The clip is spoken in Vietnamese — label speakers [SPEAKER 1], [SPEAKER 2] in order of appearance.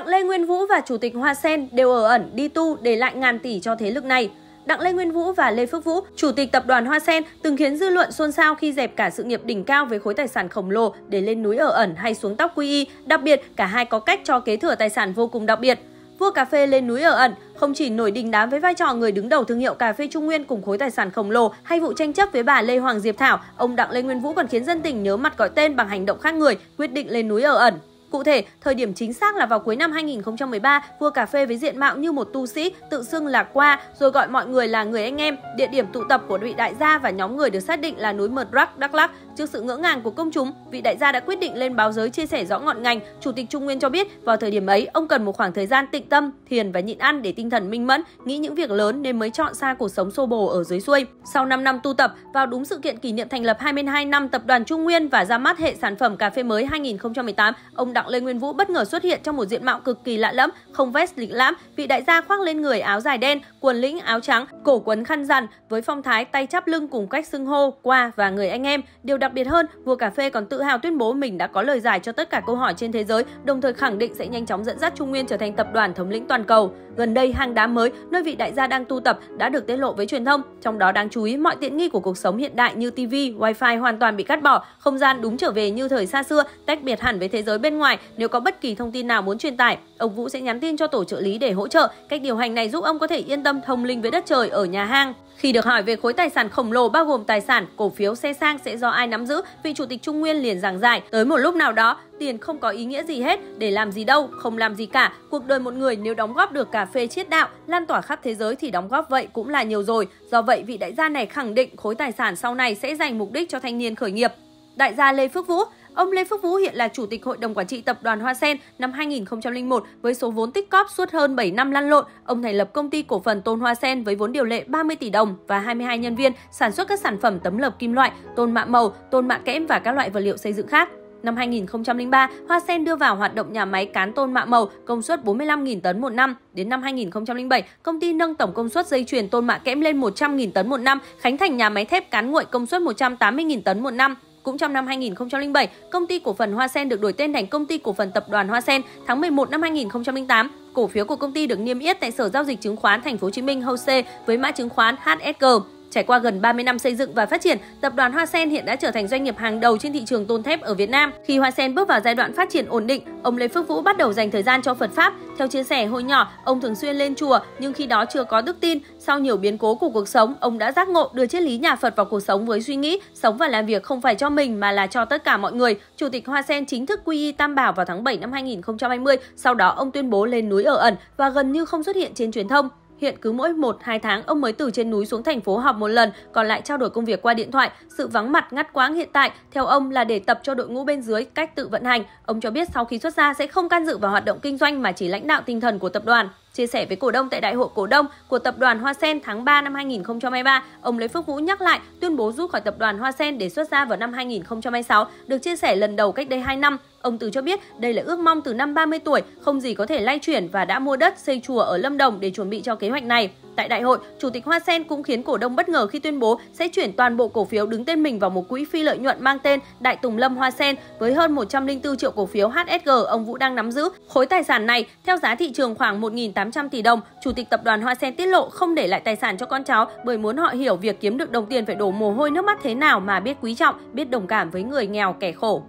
[SPEAKER 1] Đặng Lê Nguyên Vũ và Chủ tịch Hoa Sen đều ở ẩn đi tu để lại ngàn tỷ cho thế lực này. Đặng Lê Nguyên Vũ và Lê Phước Vũ, chủ tịch tập đoàn Hoa Sen, từng khiến dư luận xôn xao khi dẹp cả sự nghiệp đỉnh cao với khối tài sản khổng lồ để lên núi ở ẩn hay xuống tóc quy y. Đặc biệt, cả hai có cách cho kế thừa tài sản vô cùng đặc biệt. Vua cà phê lên núi ở ẩn không chỉ nổi đình đám với vai trò người đứng đầu thương hiệu cà phê Trung Nguyên cùng khối tài sản khổng lồ hay vụ tranh chấp với bà Lê Hoàng Diệp Thảo, ông Đặng Lê Nguyên Vũ còn khiến dân tình nhớ mặt gọi tên bằng hành động khác người, quyết định lên núi ở ẩn. Cụ thể, thời điểm chính xác là vào cuối năm 2013, vua cà phê với diện mạo như một tu sĩ tự xưng là Qua rồi gọi mọi người là người anh em. Địa điểm tụ tập của vị đại gia và nhóm người được xác định là núi Mật Rắc, Đắk Lắk Trước sự ngỡ ngàng của công chúng, vị đại gia đã quyết định lên báo giới chia sẻ rõ ngọn ngành. Chủ tịch Trung Nguyên cho biết vào thời điểm ấy, ông cần một khoảng thời gian tịnh tâm, thiền và nhịn ăn để tinh thần minh mẫn, nghĩ những việc lớn nên mới chọn xa cuộc sống xô bồ ở dưới xuôi. Sau 5 năm tu tập, vào đúng sự kiện kỷ niệm thành lập 22 năm tập đoàn Trung Nguyên và ra mắt hệ sản phẩm cà phê mới 2018, ông Đặng Lê Nguyên Vũ bất ngờ xuất hiện trong một diện mạo cực kỳ lạ lẫm, không vest lịch lãm, vị đại gia khoác lên người áo dài đen, quần lĩnh áo trắng, cổ quấn khăn rằn với phong thái tay chắp lưng cùng cách xưng hô qua và người anh em. Điều đặc Đặc biệt hơn, vua cà phê còn tự hào tuyên bố mình đã có lời giải cho tất cả câu hỏi trên thế giới, đồng thời khẳng định sẽ nhanh chóng dẫn dắt Trung Nguyên trở thành tập đoàn thống lĩnh toàn cầu. Gần đây, hang đá mới, nơi vị đại gia đang tu tập đã được tiết lộ với truyền thông. Trong đó đáng chú ý, mọi tiện nghi của cuộc sống hiện đại như TV, Wi-Fi hoàn toàn bị cắt bỏ, không gian đúng trở về như thời xa xưa, tách biệt hẳn với thế giới bên ngoài. Nếu có bất kỳ thông tin nào muốn truyền tải, ông Vũ sẽ nhắn tin cho tổ trợ lý để hỗ trợ. Cách điều hành này giúp ông có thể yên tâm thông linh với đất trời ở nhà hang. Khi được hỏi về khối tài sản khổng lồ bao gồm tài sản, cổ phiếu, xe sang sẽ do ai nắm giữ, vị chủ tịch Trung Nguyên liền giảng giải, tới một lúc nào đó, tiền không có ý nghĩa gì hết, để làm gì đâu, không làm gì cả. Cuộc đời một người nếu đóng góp được cà phê chiết đạo, lan tỏa khắp thế giới thì đóng góp vậy cũng là nhiều rồi. Do vậy, vị đại gia này khẳng định khối tài sản sau này sẽ dành mục đích cho thanh niên khởi nghiệp. Đại gia Lê Phước Vũ Ông Lê Phước Vũ hiện là Chủ tịch Hội đồng Quản trị Tập đoàn Hoa Sen năm 2001 với số vốn tích cóp suốt hơn 7 năm lăn lộn. Ông thành lập công ty cổ phần Tôn Hoa Sen với vốn điều lệ 30 tỷ đồng và 22 nhân viên sản xuất các sản phẩm tấm lợp kim loại, tôn mạ màu, tôn mạ kẽm và các loại vật liệu xây dựng khác. Năm 2003, Hoa Sen đưa vào hoạt động nhà máy cán tôn mạ màu công suất 45.000 tấn một năm. Đến năm 2007, công ty nâng tổng công suất dây chuyền tôn mạ kẽm lên 100.000 tấn một năm, khánh thành nhà máy thép cán nguội công suất 180.000 tấn một năm. Cũng trong năm 2007, công ty cổ phần Hoa Sen được đổi tên thành công ty cổ phần tập đoàn Hoa Sen. Tháng 11 năm 2008, cổ phiếu của công ty được niêm yết tại Sở giao dịch chứng khoán Thành phố Hồ Chí Minh HOSE với mã chứng khoán HSG. Trải qua gần 30 năm xây dựng và phát triển, tập đoàn Hoa Sen hiện đã trở thành doanh nghiệp hàng đầu trên thị trường tôn thép ở Việt Nam. Khi Hoa Sen bước vào giai đoạn phát triển ổn định, ông Lê Phước Vũ bắt đầu dành thời gian cho Phật pháp. Theo chia sẻ hồi nhỏ, ông thường xuyên lên chùa nhưng khi đó chưa có đức tin. Sau nhiều biến cố của cuộc sống, ông đã giác ngộ đưa triết lý nhà Phật vào cuộc sống với suy nghĩ sống và làm việc không phải cho mình mà là cho tất cả mọi người. Chủ tịch Hoa Sen chính thức quy y Tam Bảo vào tháng 7 năm 2020, sau đó ông tuyên bố lên núi ở ẩn và gần như không xuất hiện trên truyền thông. Hiện cứ mỗi 1-2 tháng ông mới từ trên núi xuống thành phố họp một lần, còn lại trao đổi công việc qua điện thoại. Sự vắng mặt ngắt quãng hiện tại theo ông là để tập cho đội ngũ bên dưới cách tự vận hành. Ông cho biết sau khi xuất ra sẽ không can dự vào hoạt động kinh doanh mà chỉ lãnh đạo tinh thần của tập đoàn. Chia sẻ với cổ đông tại đại hội cổ đông của tập đoàn Hoa Sen tháng 3 năm 2023, ông Lê Phước Vũ nhắc lại tuyên bố rút khỏi tập đoàn Hoa Sen để xuất ra vào năm 2026 được chia sẻ lần đầu cách đây 2 năm. Ông Từ cho biết đây là ước mong từ năm 30 tuổi, không gì có thể lay chuyển và đã mua đất xây chùa ở Lâm Đồng để chuẩn bị cho kế hoạch này. Tại đại hội, Chủ tịch Hoa Sen cũng khiến cổ đông bất ngờ khi tuyên bố sẽ chuyển toàn bộ cổ phiếu đứng tên mình vào một quỹ phi lợi nhuận mang tên Đại Tùng Lâm Hoa Sen với hơn 104 triệu cổ phiếu HSG ông Vũ đang nắm giữ. Khối tài sản này theo giá thị trường khoảng 1.800 tỷ đồng. Chủ tịch tập đoàn Hoa Sen tiết lộ không để lại tài sản cho con cháu bởi muốn họ hiểu việc kiếm được đồng tiền phải đổ mồ hôi nước mắt thế nào mà biết quý trọng, biết đồng cảm với người nghèo kẻ khổ.